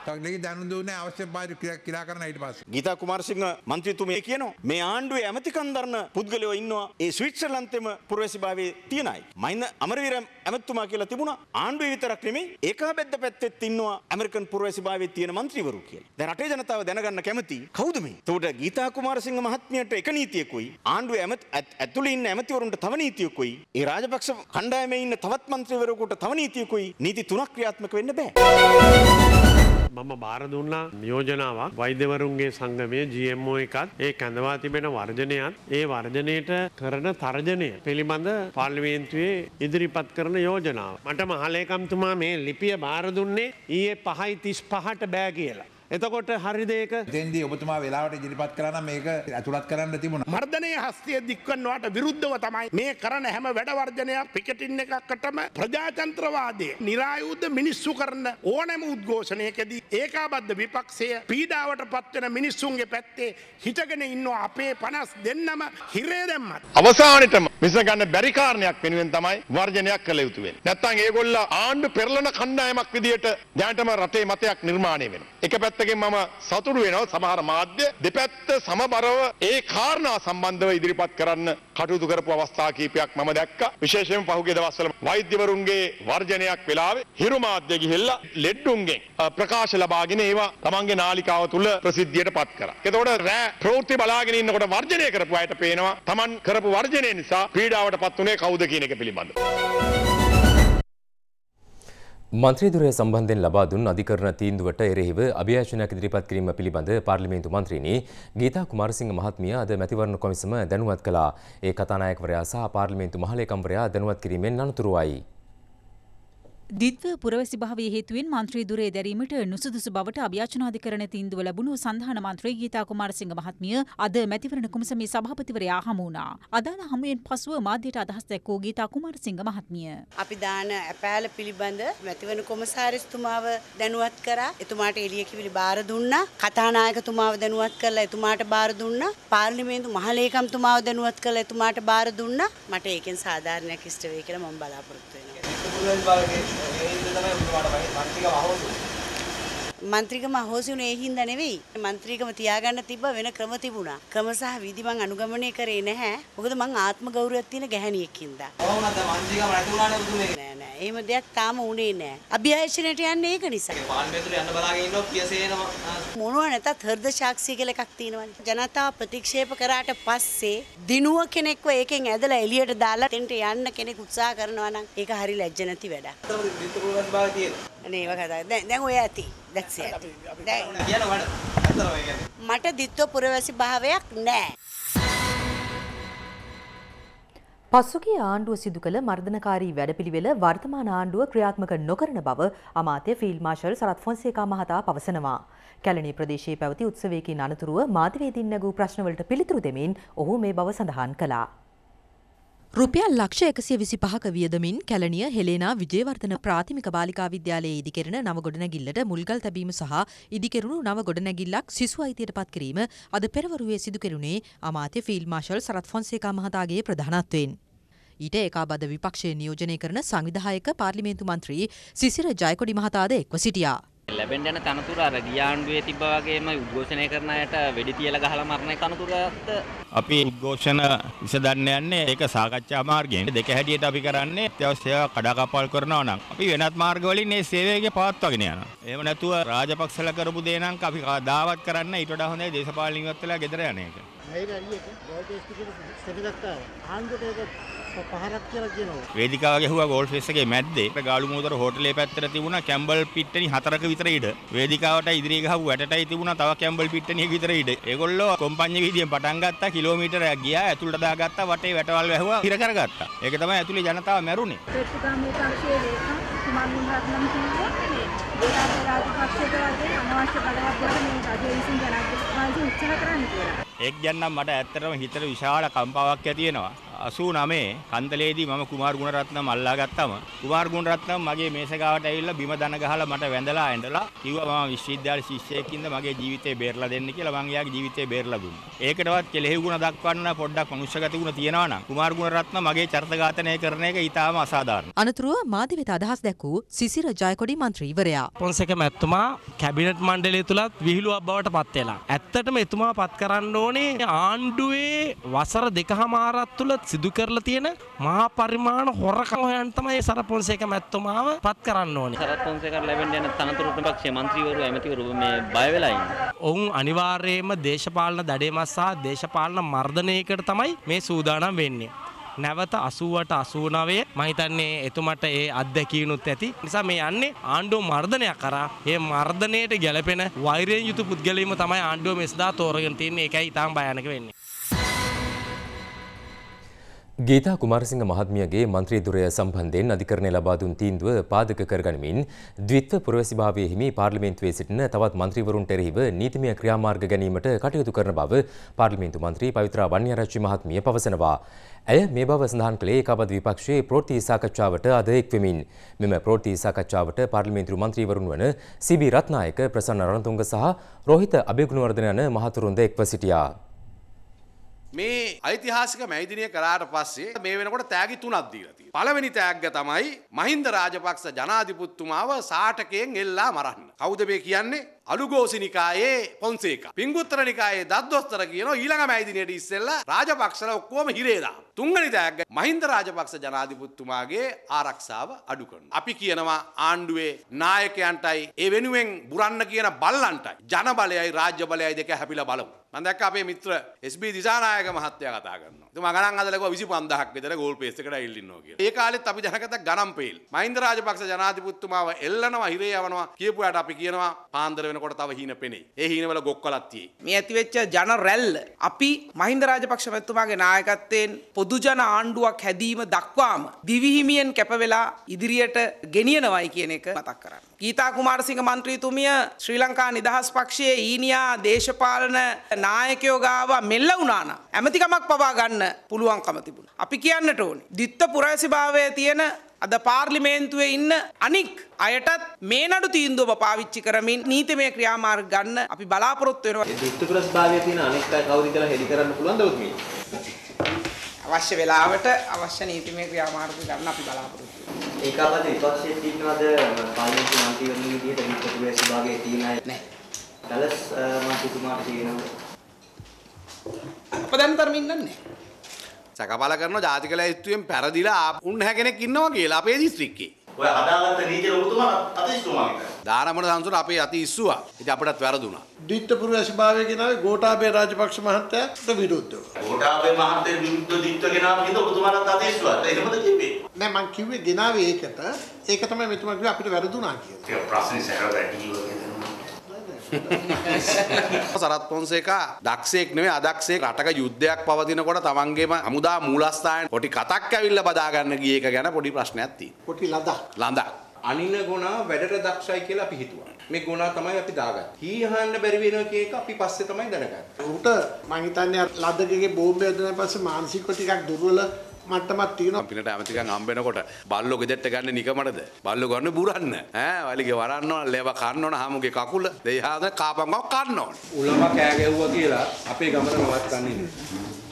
ටක්ලෙ දැනුදුන අවශ්‍ය පාරි
ක්‍රියා කරන ඊට පස්සේ. ගීතා කුමාරසිංහ මන්ත්‍රීතුමිය කියනවා මේ ආණ්ඩුවේ ඇමතිකම් දරන පුද්ගලයෝ ඉන්නවා ඒ ස්විට්සර්ලන්තෙම පුරවැසිභාවයේ තියෙනයි. මයින අමරවීර ඇමතිතුමා කියලා තිබුණා ආණ්ඩුවේ විතරක් නෙමෙයි ඒකාබද්ධ පැත්තෙත් ඉන්නවා ඇමරිකන් පුරවැසිභාවයේ තියෙන මන්ත්‍රීවරු කියලා. දැන් රටේ ජනතාව දැනගන්න කැමති කවුද මේ? එතකොට ගීතා කුමාරසිංහ මහත්මියට එක නීතියකුයි ආණ්ඩුවේ ඇමති ඇතුළේ ඉන්න ඇමතිවරුන්ට තව නීතියකුයි ඒ රාජපක්ෂ කණ්ඩායමේ ඉන්න තවත් මන්ත්‍රීවරයෙකුට තව නීතියකුයි නීති තුනක් ක්‍රියාත්මක වෙන්න බෑ.
මම බාර දුන්නා නියෝජනාවක් වෛද්‍යවරුන්ගේ සංගමය GMO එකත් ඒ කැඳවා තිබෙන වර්ජනයත් ඒ වර්ජනයට කරන තර්ජනය පිළිබඳ පාර්ලිමේන්තුවේ ඉදිරිපත් කරන යෝජනාව. මට මහලේකම්තුමා මේ ලිපිය බාර දුන්නේ ඊයේ පහයි තිස් පහට බෑ කියලා. එතකොට හරිදේක
දෙන්දී ඔබතුමා වෙලාවට ඉදිරිපත් කරන මේක ඇතුළත් කරන්න තිබුණ
මර්ධනය හස්තිය දික්වන්නවාට විරුද්ධව තමයි මේ කරන හැම වැඩවර්ජනයක් පිකටින් එකක්කටම ප්‍රජාතන්ත්‍රවාදය නිරායුද්ධ මිනිස්සු කරන ඕනෑම උද්ඝෝෂණයකදී ඒකාබද්ධ විපක්ෂය පීඩාවට පත්වන මිනිස්සුන්ගේ පැත්තේ හිටගෙන ඉන්න අපේ පනස් දෙන්නම හිරේ දැම්මත්. අවසානටම විසගන්න බැරිකාරණයක් වෙනුවෙන් තමයි වර්ජනයක් කළ යුතුවෙන්. නැත්තන් ඒගොල්ල ආණ්ඩු පෙරලන කණ්ඩායමක් විදියට ජාටම රටේ මතයක් නිර්මාණය වෙන. එක පැත් පැත්තකින් මම සතුටු වෙනවා සමහර මාධ්‍ය දෙපැත්ත සමබරව ඒ කාරණා සම්බන්ධව ඉදිරිපත් කරන්න කටයුතු කරපු අවස්ථා කීපයක් මම දැක්කා. විශේෂයෙන් පහුගිය දවස්වල වෛද්‍යවරුන්ගේ වර්ජනයක් වෙලාවේ හිරු මාධ්‍ය ගිහිල්ලා ලෙඩ්ඩුන්ගෙන් ප්‍රකාශ ලබාගෙන ඒවා තමන්ගේ නාලිකාව තුල ප්‍රසිද්ධියට පත් කරා. එතකොට රෑ ප්‍රවෘත්ති බලාගෙන ඉන්නකොට වර්ජනය කරපු අයට පේනවා තමන් කරපු වර්ජනය නිසා පීඩාවට පත් වුණේ කවුද කියන එක පිළිබඳව.
මන්ත්‍රීදුරය සම්බන්ධෙන් ලබා දුන් අධිකරණ තීන්දුවට එරෙහිව අභියාචනයක් ඉදිරිපත් කිරීම පිළිබඳ පාර්ලිමේන්තු මන්ත්‍රීනි ගීතා කුමාරසිංහ මහත්මිය අද මැතිවරණ කොමිසම දැනුවත් කළා. ඒ කතානායකවරයා සහ පාර්ලිමේන්තු මහලේකම්වරයා දැනුවත් කිරීමෙන් අනතුරුවයි.
දිත්ව පුරවැසිභාවය හේතුවෙන් මන්ත්‍රී දුරේ දැරීමට නුසුදුසු බවට අභ්‍යාචනාධිකරණ තීන්දුව ලැබුණු සංධාන මන්ත්‍රී ගීතා කුමාරසිංහ මහත්මිය අද මැතිවරණ කුමසමේ සභාපතිවරයා හමු වුණා. අදාළ හමුවෙන් පසුව මාධ්‍යයට අදහස් දැක්වූ ගීතා කුමාරසිංහ මහත්මිය.
අපි දාන ඇපෑල පිළිබඳ මැතිවරණ කොමසාරිස්තුමාව දැනුවත් කරා. එතුමාට එළිය කිවිලි බාර දුන්නා. කථානායකතුමාව දැනුවත් කරලා එතුමාට බාර දුන්නා. පාර්ලිමේන්තු මහලේකම්තුමාව දැනුවත් කරලා එතුමාට බාර දුන්නා. මට ඒකෙන් සාධාරණයක් ඉෂ්ට වෙයි කියලා මම බලාපොරොත්තු වෙනවා.
కుటుంబ వాళ్ళకి ఏ విధమైన మంచిగా
මන්ත්‍රිකම අහෝසි වුණේ ඒ හින්දා නෙවෙයි. මන්ත්‍රිකම තියාගන්න තිබ්බ වෙන ක්‍රම තිබුණා. ක්‍රම සහ විදි මං අනුගමනය කරේ නැහැ. මොකද මං ආත්ම ගෞරවයක් තියෙන ගැහණියෙක් හින්දා. ඔවුනත් මන්ත්‍රිකම නැති වුණානේ ඔබතුමේ. නෑ නෑ. එහෙම දෙයක් තාම උනේ නෑ. අභ්‍යයශනයට යන්නේ ඒක නිසා.
පාර්ලිමේන්තුවේ යන්න බලාගෙන ඉන්නවා
පියසේනවා. මොනවා නැතත් හෘද සාක්ෂිය කියලා එකක් තියෙනවනේ. ජනතාව ප්‍රතික්ෂේප කරාට පස්සේ දිනුව කෙනෙක්ව ඒකෙන් ඇදලා එළියට දාලා තෙන්ට යන්න කෙනෙක් උත්සාහ කරනවා නම් ඒක හරි ලැජ්ජ නැති වැඩක්. අනේ ඒව කතා. දැන් දැන් ඔය ඇති. දැත්ස මට දිත්ව පුරවැසි භාවයක් නෑ.
පසුගේ ආණ්ඩුව සිදු කළ මර්ධනකාරී වැඩපිළිවෙල වර්තමාන ආණ්ඩුව ක්‍රියාත්මක නොකරන බව අමාත්‍ය ෆිල් මාශල් සරත් ෆොන්සේකා මහතා පවසනවා. කැලණි ප්‍රදේශයේ පැවති උත්සවයකින් අනතුරුව මාධ්‍යවේදීන් නැගූ ප්‍රශ්නවලට පිළිතුරු දෙමින් ඔහු මේ බව සඳහන් කළා. රුපියල් ලක්ෂ එකසිය විසි පහක වියදමින් කැලනිය හෙලේනා විජේවර්තන ප්‍රාථමික බාලිකා විද්‍යාලයේ ඉදිකෙරෙන නව ගොඩනැගිල්ලට මුල්ගල් තැබීම සහ ඉදිකෙරුණු නව ගොඩනැගිල්ලක් සිසු අයිතියට පත්කිරීම අද පෙරවරුවේ සිදු කෙරුණේ අමාත්‍ය ෆිල් මාශල් සරත් ෆොන්සේකා මහතාගේ ප්‍රධානත්වයෙන්. ඊට ඒකාබද විපක්ෂය නියෝජනය කරන සංවිධායක පාර්ලිමේන්තු මන්ත්‍රී සිසිර ජයකොඩි මහතාද එක්ව සිටියා.
ලැබෙන්ට යන තනතුර අර ගියාණ්ඩුවේ තිබ්බ වගේම උද්ඝෝෂණය කරන අයට වෙඩි තියලා ගහලා මරණ තනතුරත්
අපි උද්ඝෝෂණ විසඳන්න යන්නේ ඒක සාකච්ඡා මාර්ගයෙන්. දෙක හැඩියට අපි කරන්නේ අත්‍යවශ්‍ය සේවා කඩාකප්පල් කරනවා නම් අපි වෙනත් මාර්ගවලින් මේ සේවයේ පවත්වාගෙන යනවා. එහෙම නැතුව රාජපක්ෂල කරපු දේ නම් අපි දාවත් කරන්න ඊට වඩා හොඳයි දේශපාලනින් ඉවත් වෙලා ගෙදර යන එක.
ඇයි හරි එක ගෝල් ටෙස්ට් එකේ සෙට් එකක් ආවා. ආන්දරේක පහරක් කියලා කියනවා.
වේදිකාව ගැහුවා ගෝල් ෆෙස් එකේ මැද්දේ. ගාලු මෝදර හෝටලේ පැත්තට තිබුණා කැම්බල් පිට්ටනි හතරක විතර ඉඩ. වේදිකාවට ඉදිරිය ගහපු වැටටයි තිබුණා තව කැම්බල් පිට්ටනියක විතර ඉඩ. ඒගොල්ලෝ කොම්පඤ්ඤ වීදියෙන් පටන් ගත්තා කිලෝමීටරයක් ගියා ඇතුළට දාගත්තා වටේ වැටවල් වැහුවා ඉර කරගත්තා. ඒක තමයි ඇතුළේ ජනතාව මැරුණේ.
පෙට්ටුගාමී පක්ෂයේ ලේකම් කුමාර් මුල්හත්නම් කිව්වා ගෝලාපේ රාජපක්ෂයට වගේ අනවශ්‍ය බලවත් දෙයක් මේ රජය විසින් ජනාධිපති උත්සාහ කරන්න කියලා.
එක් ගන්නම් මට ඇත්තටම හිතට විශාල කම්පාවක් ඇති වෙනවා. 89 කන්දලේදී මම කුමාර් ගුණරත්නම අල්ලා ගත්තම කුමාර් ගුණරත්නම මගේ මේසගාවට ඇවිල්ලා බිම දන ගහලා මට වැඳලා ඇඳලා කිව්වා මම විශ්වවිද්‍යාල ශිෂ්‍යයෙක් ඉඳ මගේ ජීවිතේ බේරලා දෙන්න කියලා මං එයාගේ ජීවිතේ බේරලා දුන්නා. ඒකටවත් කෙලෙහි ගුණ දක්වන්න පොඩ්ඩක් මනුෂ්‍යගත ගුණ තියනවා නම් කුමාර් ගුණරත්න මගේ චරිත ඝාතනය කරන එක ඊටාම අසාධාරණයි.
අනතුරුව මාධ්‍ය වෙත අදහස් දැක්වූ සිසිර ජයකොඩි මන්ත්‍රීවරයා.
පොන්සේක මැතිතුමා කැබිනට් මණ්ඩලය තුලත් විහිළුවක් බවට පත් වෙලා. ඇත්තටම එතුමා පත් කරන්න ඕනේ ආණ්ඩුවේ වසර දෙකහමාරක් තුල සිදු කරලා තියෙන මහා පරිමාණ හොරකම් හොයන් තමයි සරපොන්සේක මැතිතුමාව පත් කරන්න ඕනේ. සරපොන්සේකට ලැබෙන්න යන තනතුරු ප්‍රතිපක්ෂයේ മന്ത്രിවරු ඇමතිවරු මේ බය වෙලා ඉන්නේ. ඔවුන් අනිවාර්යයෙන්ම දේශපාලන දඩේමස් සහ දේශපාලන මර්ධනයකට තමයි මේ සූදානම් වෙන්නේ. නැවත 80ට 89 මම හිතන්නේ එතුමට ඒ අත්දැකීනුත් ඇති. නිසා මේ යන්නේ ආණ්ඩුව මර්ධනයක් කරා. මේ මර්ධනයට ගැළපෙන වෛරයෙන් යුතු පුද්ගලයින්ම තමයි ආණ්ඩුව මෙසදා තෝරගෙන තින්නේ. ඒකයි ඊටාම් භයානක වෙන්නේ.
ගීතා කුමාරසිංහ මහත්මියගේ මන්ත්‍රීදුරය සම්බන්ධයෙන් අධිකරණය ලබා දුන් තීන්දුව පාදක කරගනිමින් ද්විත්ව පුරවැසිභාවයේ හිමි පාර්ලිමේන්තුවේ සිටින තවත් මන්ත්‍රීවරුන්ට එරෙහිව නීතිමය ක්‍රියාමාර්ග ගැනීමට කටයුතු කරන බව පාර්ලිමේන්තු මන්ත්‍රී පවිත්‍රා වන්නිආරච්චි මහත්මිය පවසනවා. ඇය මේ බව සඳහන් කළේ ඒකාබද්ධ විපක්ෂයේ ප්‍රෝටි සාකච්ඡාවට අද එක්වෙමින් මෙම ප්‍රෝටි සාකච්ඡාවට පාර්ලිමේන්තු මන්ත්‍රීවරුන් වන සීබී රත්නායක ප්‍රසන්න රණතුංග සහ රෝහිත අබේගුණවර්ධන යන මහතුරුන්ද එක්ව සිටියා.
මේ ඓතිහාසික මැයිදිනය කරාට පස්සේ මේ වෙනකොට තෑගි තුනක් දීලා තියෙනවා. පළවෙනි තෑග්ග තමයි මහින්ද රාජපක්ෂ ජනාධිපතිතුමාව සාටකයෙන් එල්ලා මරන්න. කවුද මේ කියන්නේ? අලුගෝසිනිකායේ පොන්සේකා. පිංගුත්තර නිකායේ දද්දොස්තර කියන ඊළඟ මැයිදිනේට ඉස්සෙල්ලා රාජපක්ෂල ඔක්කොම හිරේ දාන. තුන්වෙනි තෑග්ග මහින්ද රාජපක්ෂ ජනාධිපතිතුමාගේ ආරක්ෂාව අඩු කරනවා. අපි කියනවා ආණ්ඩුවේ නායකයන්ටයි ඒ වෙනුවෙන් බුරන්න කියන බල්ලන්ටයි ජන බලයයි රාජ්‍ය බලයයි දෙක හැපිලා බලමු. මදක් අපේ මිත්‍ර SB දිසානායක මහත්තයා කතා කරනවා. එතුමා ගණන් අදලකෝ 25000ක් විතර ගෝල් පේස් එකට ඇවිල්ලින්නවා කියලා. ඒ කාලෙත් අපි දැනගත ගණන් පේල්. මහින්ද රාජපක්ෂ ජනාධිපතිතුමාව එල්ලනවා හිරේ යවනවා කියපුවාට අපි කියනවා පාන්දර වෙනකොට තව හීන පෙනේ. ඒ හීනවල ගොක්කලක් තියෙයි. මේ ඇතිවෙච්ච ජන රැල්ල අපි මහින්ද රාජපක්ෂ මහත්මයාගේ නායකත්වයෙන් පොදු ජන ආණ්ඩුවක් හැදීම දක්වාම දිවිහිමියෙන් කැපවෙලා
ඉදිරියට ගෙනියනවයි කියන එක මතක් කරන්න.
ගීතා කුමාරසිංහ මන්ත්‍රීතුමිය ශ්‍රී ලංකා නිදහස් පක්ෂයේ ඊනියා දේශපාලන නායකයෝ ගාව මෙල්ල වුණාන ඇමතිකමක් පවා ගන්න පුළුවන්කම තිබුණ. අපි කියන්නට ඕනි. දිත්ත පුරැසිභාවය තියෙන අද පාර්ලිමේන්තුවේ ඉන්න අනික් අයටත් මේ නඩු තීන්දුව පාවිච්චි කරමින් නීතිමය ක්‍රියාමාර්ග ගන්න අපි බලාපොරොත්තු වෙනවා.
දිත්ත පුරැසිභාවය තියෙන අනික් අය කවුරුද කියලා හෙලි කරන්න පුළුවන්ද ඔත් මේ? අවශ්‍ය වෙලාවට
අවශ්‍ය නීතිමය ක්‍රියාමාර්ග ගන්න අපි බලාපොරොත්තු
වෙනවා. ඒකාවද විපක්ෂයේ තියෙනවද පාර්ලිමේන්තු මන්ත්‍රීවරුන් විදිහට විපක්ෂයේ ස්වභාවයේ තියෙන අය නැහැ. ඩලස් මන්ත්‍රීතුමාට තියෙනවද
අප දැන් තරමින් ඉන්නන්නේ. සකපල කරන ජාතික ලැයිස්තුවෙන් පැරදිලා උන් නැහැ කෙනෙක් ඉන්නවා කියලා අපේ දිස්ත්‍රික්කේ. ඔය
හදාගත්ත නීති රෝතුමා
අතිස්සුමා කියලා. දානමන සංසුර අපේ අති ඉස්සුවා. ඉතින් අපටත් වැරදුනා.
දිට්ඨපුර රැස්භාවය ගෙනාවේ ගෝඨාභය රාජපක්ෂ මහත්තයාට විරුද්ධව.
ගෝඨාභය මහත්තයාට විරුද්ධ දිට්ඨ ගෙනාව නේද ඔබතුමාලත් අති ඉස්සුවා. එහෙමද
කිව්වේ? නෑ මං කිව්වේ ගෙනාවේ
ඒකට. ඒක තමයි මෙතුමා කිව්වේ අපිට වැරදුනා
කියලා. ඒක ප්‍රශ්නේ සැකරලා ඇටි කිව්වා
[laughs] සරත් පොන්සේකා දක්ෂයෙක් නෙවෙයි අදක්ෂයෙක් රටක යුද්ධයක් පවතිනකොට තමන්ගේම හමුදා මූලස්ථාන පොඩි කතක් ඇවිල්ලා බදාගන්න ගිය එක ගැන පොඩි ප්‍රශ්නයක් තියෙනවා. පොඩි ලඳක්. ලඳක්. අනින ගුණා වැඩට දක්ෂයි කියලා අපි හිතුවා. මේ ගුණා තමයි අපි දාගත්තේ. හී හාන්න බැරි වෙන එක අපි පස්සේ තමයි දැනගත්තේ. උට මං හිතන්නේ ලද්දකගේ බෝම්බය දැම්ම පස්සේ මානසිකව ටිකක් දුර්වල මටමත් තියෙනවා අපිට ඇමතිකන් හම්බෙනකොට බල්ලෝ ගෙදෙට්ට ගන්න නිකමටද බල්ලෝ ගන්න බුරන්න ඈ වලිගේ වරන්න ඕන ලේව කන්න ඕන හාමුගේ කකුල දෙයහාද කාපංගක් කන්න ඕන උලම කෑ ගැව්වා කියලා අපේ ගමන නවත් ගන්නෙ නෑ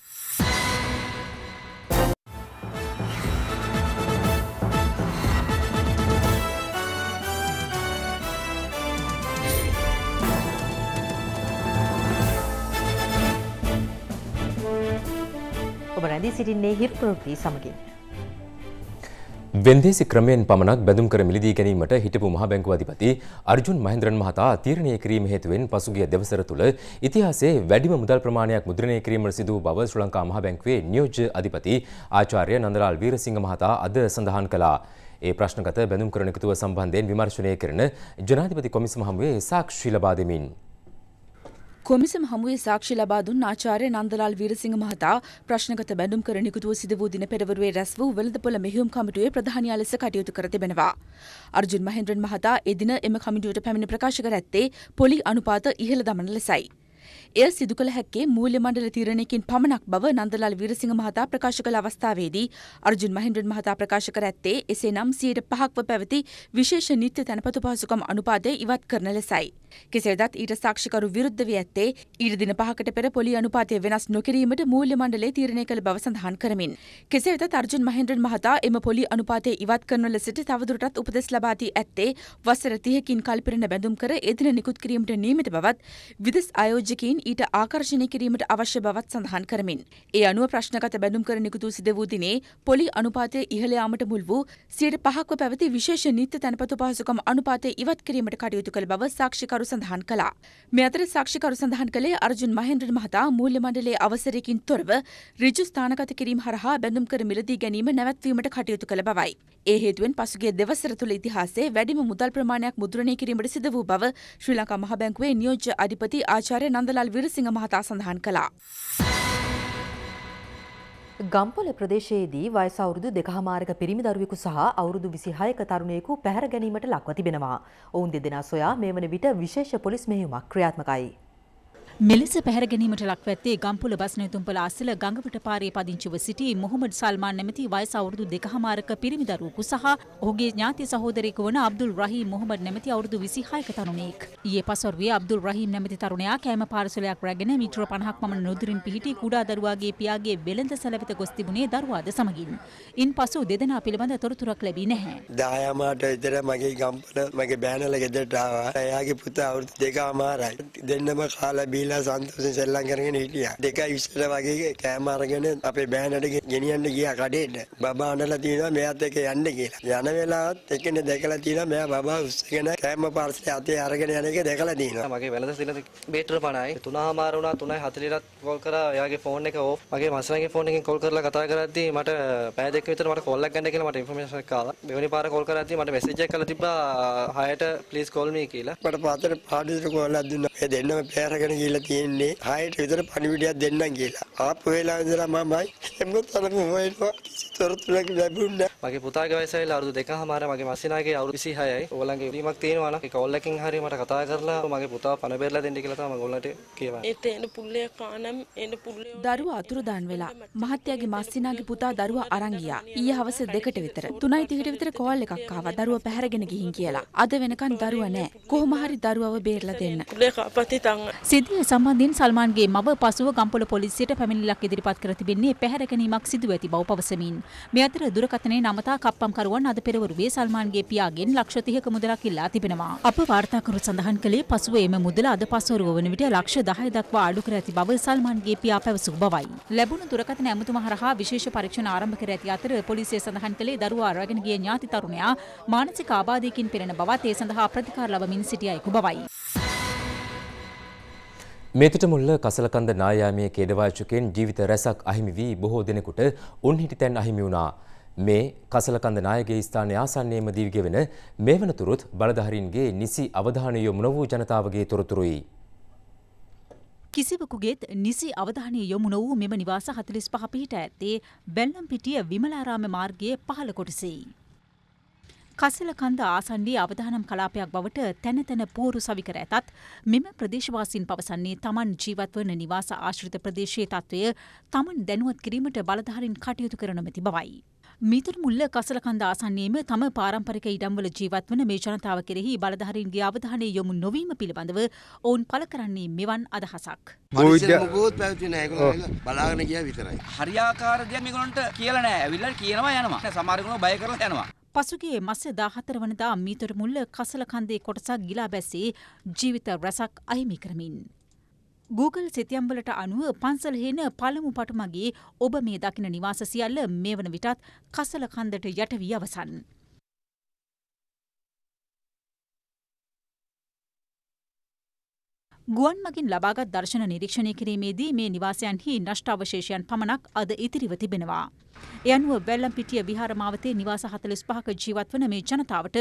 සලදී සිටින්නේ හිරු ප්‍රවෘත්ති සමගින්.
වෙන්දේසි ක්‍රමයෙන් පමණක් බැඳුම් කර මිලදී ගැනීමට හිටපු මහ බැංකු අධිපති අර්ජුන් මහින්ද්‍රන් මහතා තීරණය කිරීම හේතුවෙන් පසුගිය දවසර තුළ ඉතිහාසයේ වැඩිම මුදල් ප්‍රමාණයක් මුද්‍රණය කිරීමට සිදු බව ශ්‍රී ලංකා මහ බැංකුවේ නියෝජ්‍ය අධිපති ආචාර්ය නන්දලාල් වීරසිංහ මහතා අද සඳහන් කළා. ඒ ප්‍රශ්නගත බැඳුම් කරන එකතුව සම්බන්ධයෙන් විමර්ශනය කරන ජනාධිපති කොමිසම හමුවේ සාක්ෂි ලබා දෙමින්
කොමිසම හමුවේ සාක්ෂි ලබා දුන් ආචාර්ය නන්දලාල් වීරසිංහ මහතා ප්‍රශ්නගත බැඳුම් කර නිකුතුව සිදු වූ දින පෙරවරුවේ රැස් වූ වෙළඳපොළ මෙහෙයුම් කමිටුවේ ප්‍රධානියා ලෙස කටයුතු කර තිබෙනවා. අර්ජුන් මහේන්ද්‍රන් මහතා එදින එම කමිටුවට පැමිණ ප්‍රකාශ කර ඇත්තේ පොලි අනුපාත ඉහළ දමන ලෙසයි. එය සිදු කළ හැක්කේ මූල්‍ය මණ්ඩල තීරණයකින් පමණක් බව නන්දලාල් වීරසිංහ මහතා ප්‍රකාශ කළ අවස්ථාවේදී අර්ජුන් මහින්ද්‍රන් මහතා ප්‍රකාශ කර ඇත්තේ එසේනම් සියයට පහක්ව පැවති විශේෂ නිත්‍ය තැනපතු පහසුකම් අනුපාතය ඉවත් කරන ලෙසයි. කෙසේ වෙතත් ඊට සාක්ෂිකරු විරුද්ධ වී ඇත්තේ ඊට දින පහකට පෙර පොලි අනුපාතය වෙනස් නොකිරීමට මූල්‍ය මණ්ඩලය තීරණය කළ බව සඳහන් කරමින්. කෙසේ වෙතත් අර්ජුන් මහෙන්ද්‍රන් මහතා එම පොලි අනුපාතය ඉවත් කරන ලෙසට තවදුරටත් උපදෙස් ලබා දී ඇත්තේ වසර 30කින් කල්පිරෙන බැඳුම් කර ඒ දින නිකුත් කිරීමට නියමිත බවත් විදෙස් ආයෝජකයින් ඊට ආකර්ෂණය කිරීමට අවශ්‍ය බවත් සඳහන් කරමින්. ඒ අනුව ප්‍රශ්නගත බැඳුම් කර නිකුතු සිද වූ දිනේ පොලි අනුපාතය ඉහළ යාමට මුල් වූ සියයට පහක්ව පැවති විශේෂ නිත්‍ය තැනපතු පහසුකම් අනුපාතය ඉවත් කිරීමට කටයුතු කළ බව සාක්ෂිකරු සාක්ෂිකරු සඳහන් කළා. මේ අතර සාක්ෂිකරු සඳහන් කළේ අර්ජුන් මහේන්ද්‍රන් මහතා මූල්‍ය මණ්ඩලයේ අවසරයකින් තොරව ඍජු ස්ථානගත කිරීම හරහා බැඳුම් කර මිලදී ගැනීම නැවැත්වීමට කටයුතු කළ බවයි. ඒ හේතුවෙන් පසුගිය දෙවසර තුළ ඉතිහාසයේ වැඩිම මුදල් ප්‍රමාණයක් මුද්‍රණය කිරීමට සිදු වූ බව ශ්‍රී ලංකා මහ බැංකුවේ නියෝජ්‍ය අධිපති ආචාර්ය නන්දලාල් විරසිංහ මහතා සඳහන් කළා. ගම්පොල ප්‍රදේශයේදී වයස අවුරුදු දෙකහමාරක පිරිමි දරුවෙකු සහ අවුරුදු
26ක තරුණයෙකු පැහැර ගැනීමට ලක්ව තිබෙනවා. ඔවුන් දෙදෙනා සොයා මේ වන විට විශේෂ පොලිස් මෙහෙයුමක් ක්‍රියාත්මකයි.
මෙලෙස පැහැර ගැනීමට ලක්වැත්තේ ගම්පුල බස් නැතුම්පල අසල ගඟවට පාරේ පදිංචිව සිටි මොහොමඩ් සල්මාන් නැමැති වයස අවුරුදු දෙකහමාරක පිරිමි දරුවෙකු සහ ඔහුගේ ඥාති සහෝදරයෙකු වන අබ්දුල් රහීම් මොහොමඩ් නැමැති අවුරුදු 26ක තරුණයෙක්. ඊයේ පසොර්විය අබ්දුල් රහීම් නැමැති තරුණයා කෑම පාර්සලයක් රැගෙන මීටර 50ක් පමණ නුදුරින් පිහිටි කුඩා දරුවාගේ පියාගේ වෙළඳ සැලවිත ගොස් තිබුණේ දරුවාද සමගින්. ඉන්පසු දෙදෙනා පිළිබඳ තොරතුරක් ලැබී නැහැ.
10 මාට විතර මගේ ගම්පල මගේ බෑනල ගෙදරට ආවා. එයාගේ පුතා අවුරුදු දෙකමාරයි. දෙන්නම කාලා ගිහිල්ලා සන්තෝෂෙන් සෙල්ලම් කරගෙන හිටියා. දෙකයි විශ්වට වගේ කෑම අරගෙන අපේ බෑනට ගෙනියන්න ගියා කඩේට. බබා අඬලා තියෙනවා මෙයාත් එක්ක යන්න කියලා. යන වෙලාවත් එකනේ දැකලා තියෙනවා මෙයා බබා උස්සගෙන කෑම පාර්සලේ අතේ අරගෙන යන එක දැකලා තියෙනවා.
මගේ වෙනද සිල බේටර පණයි. 3:00 වුණා 3:40ට කෝල් කරා. එයාගේ ෆෝන් එක ඕෆ්. මගේ මස්රන්ගේ ෆෝන් එකෙන් කෝල් කරලා කතා කරද්දී මට පැය දෙක විතර මට කෝල් එකක් ගන්න කියලා මට ඉන්ෆර්මේෂන් එකක් ආවා. මෙවැනි පාර කෝල් කරද්දී මට මැසේජ් එකක් කරලා තිබ්බා 6ට ප්ලීස් කෝල් මී කියලා.
මට පාතර පාඩුවට කෝල් එකක් දුන්නා. ඒ දෙන්නම පෙරගෙන ගිහින් ඇවිල්ලා තියෙන්නේ හයට විතර පණිවිඩයක් දෙන්නම් කියලා. ආපු වෙලාව ඉඳලා මමයි හැම තැනම හොයනවා කිසි තොරතුරක් ලැබුණා.
මගේ පුතාගේ වයස ඇවිල්ලා අවුරුදු දෙකමාර මගේ මස්සිනාගේ අවුරුදු 26යි. ඕගොල්ලන්ගේ ඉල්ලීමක් තියෙනවා නම් ඒ කෝල් එකකින් හරිය මට කතා කරලා මගේ පුතා පණ බෙරලා දෙන්න කියලා තමයි මම ඕගොල්ලන්ට කියවන්නේ. ඒත්
එන පුල්ලේ කානම් එන පුල්ලේ
දරුවා අතුරුදන් වෙලා මහත්තයාගේ මස්සිනාගේ පුතා දරුවා අරන් ගියා. ඊයේ හවස 2ට විතර 3:30ට විතර කෝල්
එකක් ආවා දරුවා පැහැරගෙන ගිහින් කියලා. අද වෙනකන් දරුවා නැහැ. කොහොම හරි දරුවව බේරලා දෙන්න. සිදුවිය සම්බන්ධයෙන් සල්මාන්ගේ මව පසුව ගම්පොළ පොලිසියට පැමිණිල්ලක් ඉදිරිපත් කර තිබෙන්නේ පැහැර ගැනීමක් සිදු ඇති බව පවසමින් මේ අතර දුරකථනයේ අමතා කප්පම්කරුවන් අද පෙරවරුවේ සල්මාන්ගේ පියාගෙන් ලක්ෂ 30ක මුදලක් ඉල්ලා තිබෙනවා. අප වාර්තාකරු සඳහන් කළේ පසුව එම මුදල අද පස්වරුව වන විට ලක්ෂ 10 දක්වා අඩු කර ඇති බව සල්මාන්ගේ පියා පැවසු බවයි. ලැබුණු දුරකථන ඇමතුම හරහා විශේෂ පරීක්ෂණ ආරම්භ කර ඇති අතර පොලිසිය සඳහන් කළේ දරුවා අරගෙන ගිය ඥාති තරුණයා මානසික ආබාධයකින් පෙළෙන බවත් ඒ සඳහා ප්‍රතිකාර ලබමින් සිටියයි බවයි.
මෙතට මුල්ල කසලකන්ද නායාමය කේඩවාචකෙන් ජීවිත රැසක් අහිමි වී බොහෝ දෙනෙකුට උන්හිටි තැන් අහිමි වුණා. මේ කසලකන්ද නායකගේ ස්ථානය ආසන්නයේම දිවිගෙවෙන මේ වනතුරුත් බලධාරීන්ගේ නිසි අවධානය යොමු නොවූ ජනතාවගේ තොරතුරුයි.
කිසිවකුගේත් නිසි අවධානය යොමු නොවූ මෙම නිවාස හතලිස් පහ පිහිට ඇත්තේ බැල්ලම් පිටිය විමලාරාම මාර්ගයේ පහළ කොටසෙයි. කසල කන්ද ආසන්ඩී අවධානම් කලාපයක් බවට තැන තැන පෝරු සවිකර ඇතත් මෙම ප්‍රදේශවාසින් පවසන්නේ තමන් ජීවත්වන නිවාස ආශ්‍රිත ප්‍රදේශයේ තත්ත්වය තමන් දැනුවත් කිරීමට බලධාරින් කටයුතු කරනමැති බවයි. මිතුරමුල්ල කසලකන්ද ආසන්නයේම තම පාරම්පරික ඉඩම්වල ජීවත් වන මේ ජනතාව කෙරෙහි බලධාරීන්ගේ අවධානය යොමු නොවීම පිළිබඳව ඔවුන් පළ කරන්නේ මෙවන් අදහසක්.
මොකෝත් පැවති නෑ ඒගොල්ලෝ බලාගෙන ගියා විතරයි. හරියාකාර දෙයක් මේගොල්ලන්ට කියලා නෑ. ඇවිල්ලා කියනවා යනවා. සමහර ඒගොල්ලෝ බය කරලා යනවා.
පසුගිය මස 14 වනදා මිතුරමුල්ල කසලකන්දේ කොටසක් ගිලා බැසී ජීවිත රසක් අහිමි කරමින් Google සිතියම්වලට අනුව පන්සල්හේන පළමු පටුමගේ ඔබ මේ දකින නිවාස සියල්ල මේ වන විටත් කසල කන්දට යටවී අවසන්. ගුවන් මගින් ලබාගත් දර්ශන නිරීක්ෂණය කිරීමේදී මේ නිවාසයන්හි නෂ්ටාවශේෂයන් පමණක් අද ඉතිරිව තිබෙනවා. එ අනුව බැල්ලම්පිටිය විහාරමාවතේ නිවාස හතලිස් පහක ජීවත්වන මේ ජනතාවට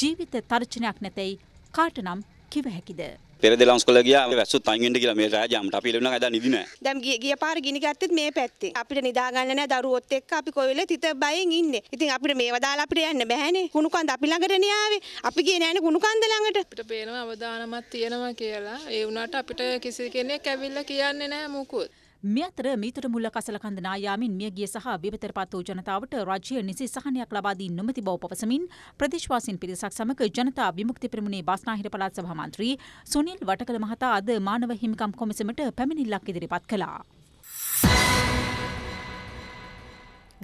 ජීවිත තර්චනයක් නැතැයි කාටනම් කිව හැකිද?
පෙරදෙ ලංස්කොල ගියා වැස්සුත් අයින් වෙන්න කියලා මේ රාජාමට අපි ලැබුණා අදා නිදි නෑ.
දැන් ගිය පාර ගිනි ගත්තෙත් මේ
පැත්තෙන්. අපිට නිදා ගන්න නෑ දරුවොත් එක්ක අපි කොවිලේ තිත බයෙන් ඉන්නේ. ඉතින් අපිට මේව දාලා අපිට යන්න බෑනේ. කුණු කන්ද අපි ළඟටනේ ආවේ. අපි ගියේ නෑනේ කුණු කන්ද ළඟට.
අපිට පේනවා අවදානමක් තියෙනවා කියලා. ඒ වුණාට අපිට කිසි කෙනෙක් ඇවිල්ලා කියන්නේ නෑ මොකුත්. මේ අතර මීතර මුල්ල කසලකන්ද නායාමින් මියගිය සහ විපතට පත් වූ ජනතාවට රාජ්‍ය නිසි සහනයක් ලබා දී නොමැති බව පවසමින් ප්‍රදේශවාසීන් පිරිසක් සමග ජනතා විමුක්ති පෙරමුණේ බස්නාහිර පළාත් සභා මන්ත්‍රී සුනිල් වටකල මහතා අද මානව හිමිකම් කොමිසමට පැමිණිල්ලක් ඉදිරිපත් කළා.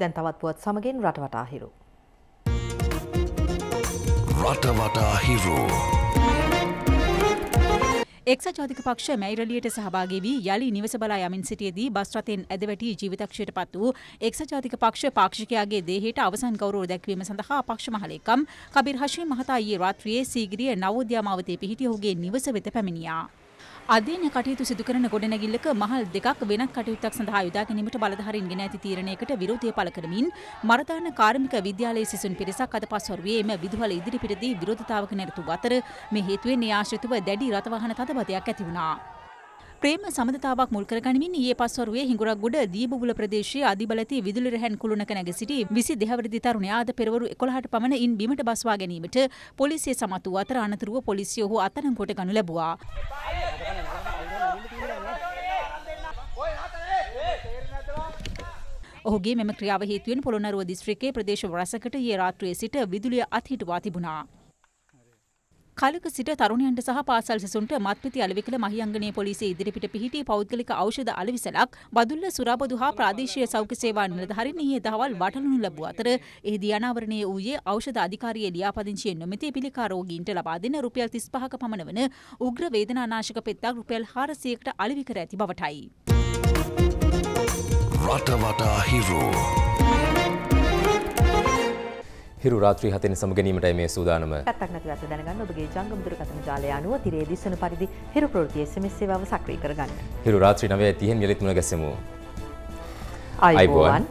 දැන් තවත් පුවත් සමගින් රටවටා හිරු.
රටවටා හිරු.
එක්සත් ජාතික පක්ෂ මැයිරලියට සහභාගී වී යලි නිවස බලා යමින් සිටියේදී බස් රථයෙන් ඇදවැටි ජීවිතක්ෂයට පත් වූ එක්සත් ජාතික පක්ෂ පාක්ෂිකයාගේ දේහයට අවසන් ගෞරව දැක්වීම සඳහා පක්ෂ මහලේකම් කබිර් හෂීම් මහතා ඊයේ රාත්‍රියේ සීගිරිය නවෝද්‍යාමාවතේ පිහිටි ඔහුගේ නිවස වෙත පැමිණියා. අධ්‍යයන කටයුතු සිදු කරන ගොඩනැගිල්ලක මහල් දෙකක් වෙනත් කටයුත්තක් සඳහා යොදා ගැනීමට බලධාරීන් ගෙන ඇති තීරණයකට විරෝධය පළ කරමින් මරදාන කාර්මික විද්‍යාලයේ සිසුන් පිරිසක් අද පස්වරුවේ එම විදුහල ඉදිරිපිටදී විරෝධතාවක නිරතු අතර මේ හේතුවෙන් ඒ ආශ්‍රිතව දැඩි රථවාහන තදබදයක් ඇති වුණා. ප්‍රේම සමඳතාවක් මුල් කරගනිමින් ඊයේ පස්වරුවේ හිඟුරක්ගොඩ දීබුබුල ප්‍රදේශයේ අධිබලති විදුලි රැහන් කුළුණක නැග සිටි 20 දෙහවරදි තරුණයා අද පෙරවරු 11ට පමණ ඉන් බිමට බස්වා ගැනීමට පොලිසිය සමත් වූ අතර අනතුරුව පොලිසිය ඔහු අත්අඩංගුවට ගනු ලැබුවා. ඔහුගේ මෙම ක්‍රියාව හේතුවෙන් පොළොන්නරුව දිස්ත්‍රික්කයේ ප්‍රදේශ රැසකට ඊයේ රාත්‍රියේ සිට විදුලිය අත්හිටුවා තිබුණා. කලක සිට තරුණයන්ට සහ පාසල් සිසුන්ට මත්පිති අලෙවිකල මහියංගනයේ පොලිසිය ඉදිරිපිට පිහිටි පෞද්ගලික ඖෂධ අලෙවිසලක් බදුල්ල සුරාබදු හා ප්‍රාදේශීය සෞඛ්‍ය සේවා නිලධාරීන් ඊයේ දහවල් වටලනු ලැබුව අතර එහිදී අනාවරණයේ වූයේ ඖෂධ අධිකාරියේ ලියාපදිංචියෙන් නොමැති පිළිකා රෝගීන්ට ලබා දෙන රුපියල් 35ක පමණ වන උග්‍ර වේදනානාශක පෙත්තක් රුපියල් 400කට අලෙවි කර ඇති බවටයි.
රටවටා හිරු. හිරු රාත්‍රී හතෙන් සමගැනීමටයි මේ සූදානම.
පැත්තක් නැති වැස්ස දැනගන්න ඔබගේ ජංගම දුරකථන ජාලය අනුව තිරේ දිස්වන පරිදි හිරු ප්‍රවෘත්ති SMS සේවාව සක්‍රිය කරගන්න.
හිරු රාත්‍රී 9:30න් යලිත් මුණ ගැසෙමු.
අයිබෝවන්.